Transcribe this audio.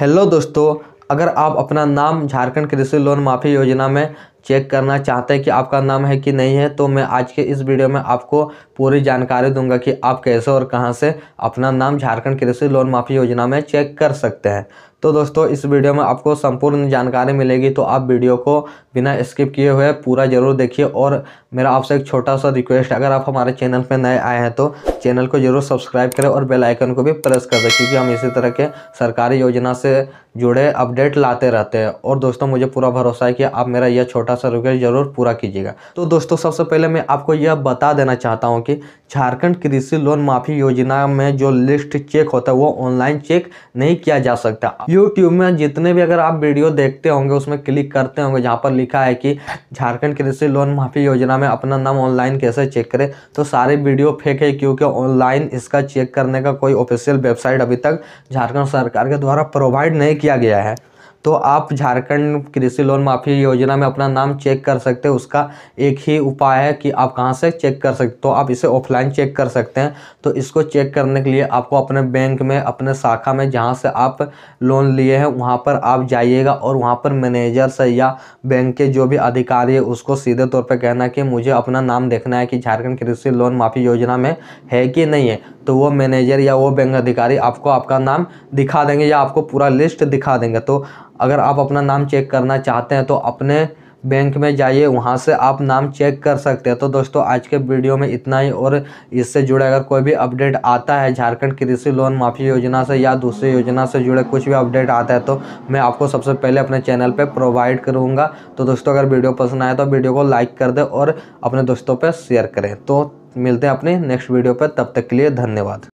hello दोस्तों अगर आप अपना नाम झारखंड कृषि लोन माफ़ी योजना में चेक करना चाहते हैं कि आपका नाम है कि नहीं है तो मैं आज के इस वीडियो में आपको पूरी जानकारी दूंगा कि आप कैसे और कहां से अपना नाम झारखंड कृषि लोन माफ़ी योजना में चेक कर सकते हैं तो दोस्तों इस वीडियो में आपको संपूर्ण जानकारी मिलेगी तो आप वीडियो को बिना स्किप किए हुए पूरा ज़रूर देखिए और मेरा आपसे एक छोटा सा रिक्वेस्ट अगर आप हमारे चैनल पर नए आए हैं तो चैनल को ज़रूर सब्सक्राइब करें और बेल आइकन को भी प्रेस कर दें क्योंकि हम इसी तरह के सरकारी योजना से जुड़े अपडेट लाते रहते हैं और दोस्तों मुझे पूरा भरोसा है कि आप मेरा यह छोटा सा रिक्वेस्ट ज़रूर पूरा कीजिएगा तो दोस्तों सबसे पहले मैं आपको यह बता देना चाहता हूँ कि झारखंड कृषि लोन माफ़ी योजना में जो लिस्ट चेक होता है वो ऑनलाइन चेक नहीं किया जा सकता यूट्यूब में जितने भी अगर आप वीडियो देखते होंगे उसमें क्लिक करते होंगे जहाँ पर लिखा है कि झारखंड कृषि लोन माफ़ी योजना में अपना नाम ऑनलाइन कैसे चेक करें तो सारे वीडियो फेक है क्योंकि ऑनलाइन इसका चेक करने का कोई ऑफिशियल वेबसाइट अभी तक झारखंड सरकार के द्वारा प्रोवाइड नहीं किया गया है तो आप झारखंड कृषि लोन माफ़ी योजना में अपना नाम चेक कर सकते हैं उसका एक ही उपाय है कि आप कहाँ से चेक कर सकते तो आप इसे ऑफलाइन चेक कर सकते हैं तो इसको चेक करने के लिए आपको अपने बैंक में अपने शाखा में जहाँ से आप लोन लिए हैं वहाँ पर आप जाइएगा और वहाँ पर मैनेजर से या बैंक के जो भी अधिकारी है उसको सीधे तौर पर कहना कि मुझे अपना नाम देखना है कि झारखंड कृषि लोन माफ़ी योजना में है कि नहीं है तो वो मैनेजर या वो बैंक अधिकारी आपको आपका नाम दिखा देंगे या आपको पूरा लिस्ट दिखा देंगे तो अगर आप अपना नाम चेक करना चाहते हैं तो अपने बैंक में जाइए वहाँ से आप नाम चेक कर सकते हैं तो दोस्तों आज के वीडियो में इतना ही और इससे जुड़े अगर कोई भी अपडेट आता है झारखंड कृषि लोन माफ़ी योजना से या दूसरी योजना से जुड़े कुछ भी अपडेट आता है तो मैं आपको सबसे पहले अपने चैनल पर प्रोवाइड करूँगा तो दोस्तों अगर वीडियो पसंद आए तो वीडियो को लाइक कर दें और अपने दोस्तों पर शेयर करें तो मिलते हैं अपने नेक्स्ट वीडियो पर तब तक के लिए धन्यवाद